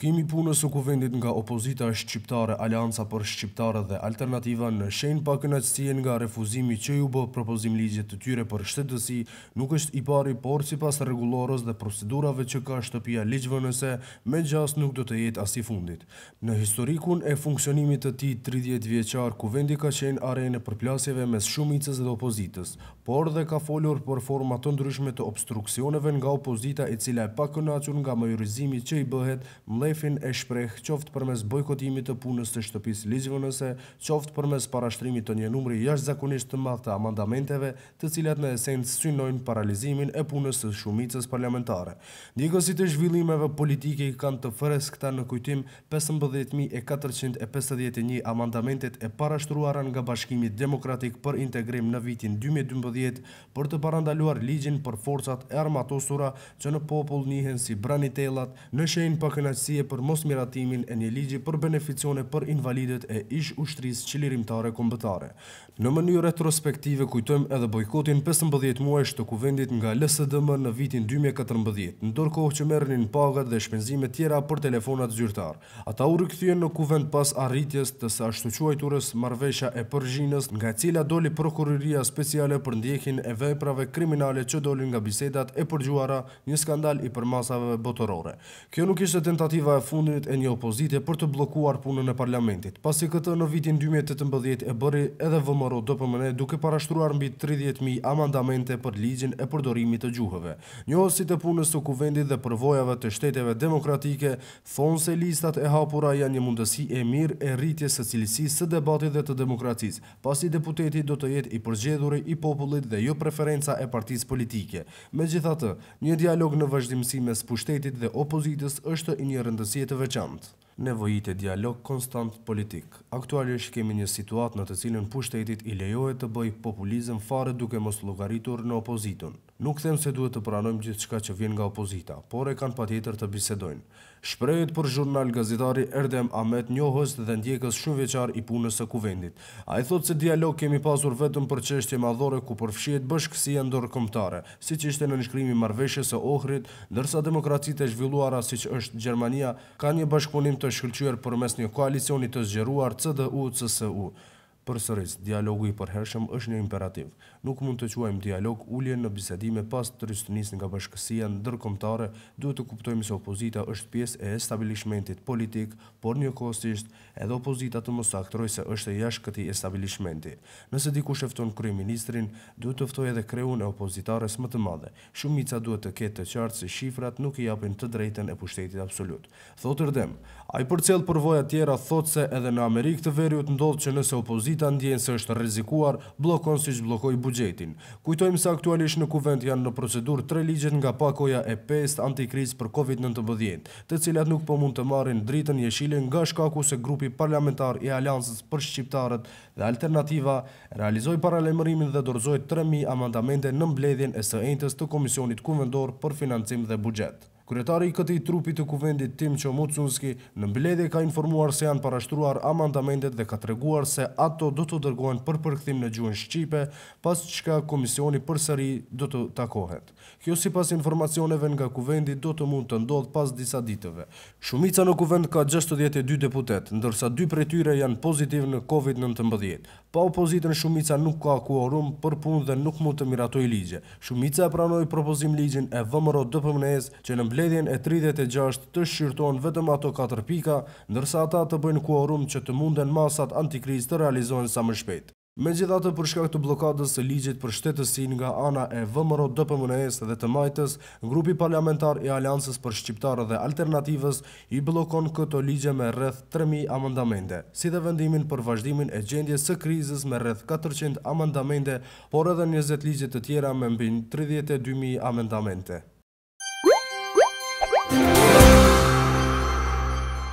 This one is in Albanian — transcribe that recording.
Bllokimi punës së kuvendit nga opozita shqiptare, Alianca për shqiptarët dhe Alternativa në shenj pa kënaqësi nga refuzimi që i bë propozim ligjit të tyre për shtetësi, nuk është i pari por sipas rregullorës dhe procedurave që ka shtëpia ligjvënëse, më gjas nuk do të jetë as i fundit. Në historikun e funksionimit të tij 30 vjeçar, kuvendi ka qenë arenë për plasjeve mes shumicës dhe opozitës, por dhe ka folur për forma të ndryshme të obstruksioneve nga opozita e cila e pa kënaqur nga majorizimi që i bëhet më blefin e shprejh qoftë përmes bojkotimit të punës të shtëpis Lizvënëse, qoftë përmes parashtrimit të një numri jashtë zakonisht të madhë të amandamenteve të cilat në esenës synojnë paralizimin e punës të shumicës parlamentare. Ndjekësit e zhvillimeve politike i kanë të fërës këta në kujtim 15.451 amandamentet e parashtruaran nga bashkimit demokratik për integrim në vitin 2012 për të parandaluar ligjin për forcat e armatosura që në popull njëhen si branitelat në shenë pëkënaqësia për mos miratimin e një ligji për beneficione për invalidet e ish ushtris qilirimtare kombëtare. Në mënyrë retrospektive kujtojmë edhe bojkotin 15 muajsh të kuvendit nga LSDM në vitin 2014, ndorkohë që merënin pagat dhe shpenzime tjera për telefonat zyrtar. Ata u rikëthyen në kuvend pas arritjes të sa shtuquajturës marvesha e përgjinës nga cila doli prokuriria speciale për ndjekin e vejprave kriminale që dolin nga bisedat e përgjuara një skandal i përmasave botërore. Kjo nuk ishte tentativa viteve e fundit e një opozite për të blokuar punën e parlamentit, pasi këtë në vitin 2018 e bëri edhe vëmëro do duke parashtruar mbi 30.000 amandamente për ligjin e përdorimit të gjuhëve. Njohësit e punës të kuvendit dhe përvojave të shteteve demokratike thonë se listat e hapura janë një mundësi e mirë e rritje së cilisi së debatit dhe të demokracis, pasi deputetit do të jetë i përgjedhuri i popullit dhe jo preferenca e partiz politike. Me gjithatë, një dialog në vazhdimësi mes pushtetit dhe opozitës është i një rëndësie të veçantë nevojit e dialog konstant politik. Aktualisht kemi një situat në të cilën pushtetit i lejohet të bëj populizm fare duke mos logaritur në opozitun. Nuk them se duhet të pranojmë gjithë shka që vjen nga opozita, por e kanë pa tjetër të bisedojnë. Shprejit për zhurnal gazetari Erdem Ahmet njohës dhe ndjekës shumë veqar i punës e kuvendit. A i thot se dialog kemi pasur vetëm për qeshtje madhore ku përfshiet bëshkësia ndorë këmtare, si që ishte në nëshkrimi marveshës e ohrit, dërsa demokracit e zhvilluara si që është Gjermania, ka një bashkëpunim të shkëllqyër për mes një koalicionit të zgjeruar CDU-CSU. Për sërës, dialogu i përhershëm është një imperativ. Nuk mund të quajmë dialog ullje në bisedime pas të rystënis nga bashkësia në dërkomtare, duhet të kuptojmë se opozita është pjesë e establishmentit politik, por një kostisht edhe opozita të mos të aktroj se është e jashtë këti establishmenti. Nëse diku shëfton kërë ministrin, duhet të ftoj edhe kreun e opozitares më të madhe. Shumica duhet të ketë të qartë se shifrat nuk i japin të drejten e pushtetit absolut. Thotër dem, a i për përvoja tjera thotë se edhe në Amerikë të veriut ndodhë që nëse opozita dita ndjenë se është rezikuar, blokon si që blokoj bugjetin. Kujtojmë se aktualisht në kuvent janë në procedur tre ligjet nga pakoja e pest antikriz për COVID-19, të cilat nuk po mund të marin dritën jeshilin nga shkaku se grupi parlamentar i Aliansës për Shqiptarët dhe Alternativa realizoj paralemërimin dhe dorzoj 3.000 amandamente në mbledhjen e së entës të Komisionit Kuvendor për financim dhe Bugjet. Kryetari i këtij trupi të kuvendit Tim Çomucuski në mbledhje ka informuar se janë parashtruar amandamentet dhe ka treguar se ato do të dërgohen për përkthim në gjuhën shqipe, pas çka komisioni përsëri do të takohet. Kjo sipas informacioneve nga kuvendi do të mund të ndodh pas disa ditëve. Shumica në kuvend ka 62 deputet, ndërsa dy prej tyre janë pozitiv në COVID-19. Pa opozitën shumica nuk ka quorum për punë dhe nuk mund të miratojë ligje. Shumica pranoi propozim ligjin e VMRO-DPMNE-s që në mbledhje mbledhjen e 36 të shqyrton vetëm ato 4 pika, ndërsa ata të bëjnë kuorum që të munden masat antikriz të realizohen sa më shpet. Me gjitha të përshka këtë blokadës e ligjit për shtetësin nga ana e vëmëro dëpëmënës dhe të majtës, grupi parlamentar i Aliansës për Shqiptarë dhe Alternativës i blokon këto ligje me rrëth 3.000 amandamende, si dhe vendimin për vazhdimin e gjendje së krizës me rrëth 400 amandamende, por edhe 20 ligje të tjera me mbin 32.000 amendamente.